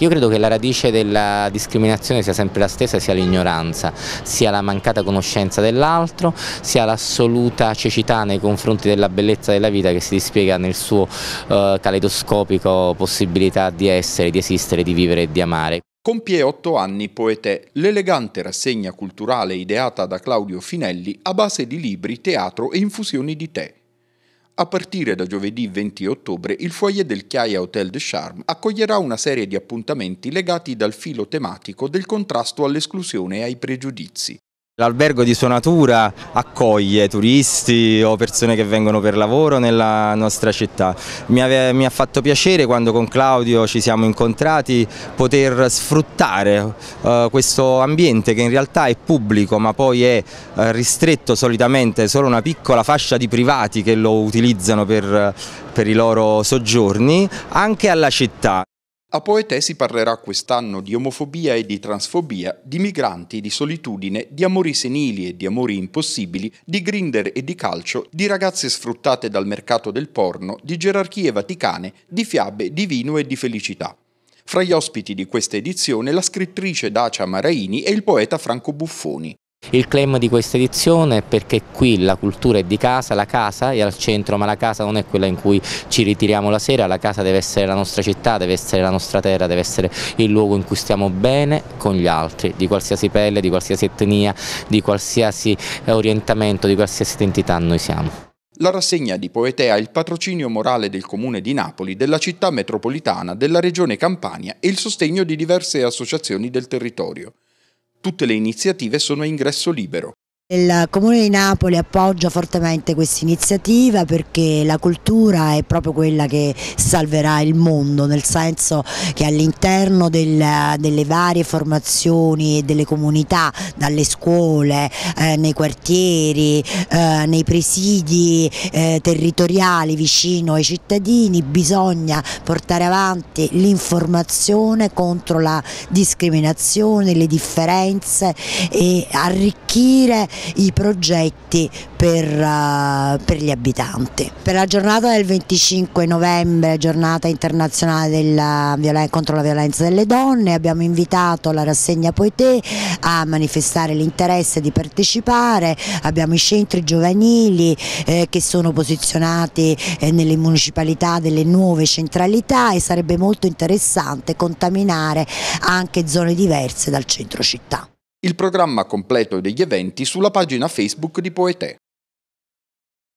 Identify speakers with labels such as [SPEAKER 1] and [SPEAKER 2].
[SPEAKER 1] Io credo che la radice della discriminazione sia sempre la stessa, sia l'ignoranza, sia la mancata conoscenza dell'altro, sia l'assoluta cecità nei confronti della bellezza della vita che si dispiega nel suo eh, caleidoscopico possibilità di essere, di esistere, di vivere e di amare.
[SPEAKER 2] Compie otto anni Poetè, l'elegante rassegna culturale ideata da Claudio Finelli a base di libri, teatro e infusioni di tè a partire da giovedì 20 ottobre, il foyer del Chiaia Hotel de Charme accoglierà una serie di appuntamenti legati dal filo tematico del contrasto all'esclusione e ai pregiudizi. L'albergo di
[SPEAKER 3] Sonatura accoglie turisti o persone che vengono per lavoro nella nostra città. Mi, ave, mi, ha fatto piacere quando con Claudio ci siamo incontrati poter sfruttare eh, questo ambiente che in realtà è pubblico ma poi è eh, ristretto solitamente solo una piccola fascia di privati che lo utilizzano per, per i loro soggiorni anche alla città.
[SPEAKER 2] A Poetè si parlerà quest'anno di omofobia e di transfobia, di migranti, di solitudine, di amori senili e di amori impossibili, di grinder e di calcio, di ragazze sfruttate dal mercato del porno, di gerarchie vaticane, di fiabe, di vino e di felicità. Fra gli ospiti di questa edizione la scrittrice Dacia Maraini e il poeta Franco Buffoni.
[SPEAKER 1] Il claim di questa edizione è perché qui la cultura è di casa, la casa è al centro ma la casa non è quella in cui ci ritiriamo la sera, la casa deve essere la nostra città, deve essere la nostra terra, deve essere il luogo in cui stiamo bene con gli altri, di qualsiasi pelle, di qualsiasi etnia, di qualsiasi eh, orientamento, di qualsiasi identità noi siamo.
[SPEAKER 2] La rassegna di Poetea è il patrocinio morale del Comune di Napoli, della città metropolitana, della regione Campania e il sostegno di diverse associazioni del territorio. Tutte le iniziative sono a ingresso libero.
[SPEAKER 4] Il Comune di Napoli appoggia fortemente questa iniziativa perché la cultura è proprio quella che salverà il mondo, nel senso che all'interno delle varie formazioni e delle comunità, dalle scuole, eh, nei quartieri, eh, nei presidi eh, territoriali vicino ai cittadini, bisogna portare avanti l'informazione contro la discriminazione, le differenze e arricchire i progetti per, uh, per, gli abitanti. Per la giornata del 25 novembre, giornata internazionale della violen- contro la violenza delle donne, abbiamo invitato la rassegna Poetè a manifestare l'interesse di partecipare, abbiamo i centri giovanili eh, che sono posizionati eh, nelle municipalità delle nuove centralità e sarebbe molto interessante contaminare anche zone diverse dal centro città.
[SPEAKER 2] Il programma completo degli eventi sulla pagina Facebook di Poetè.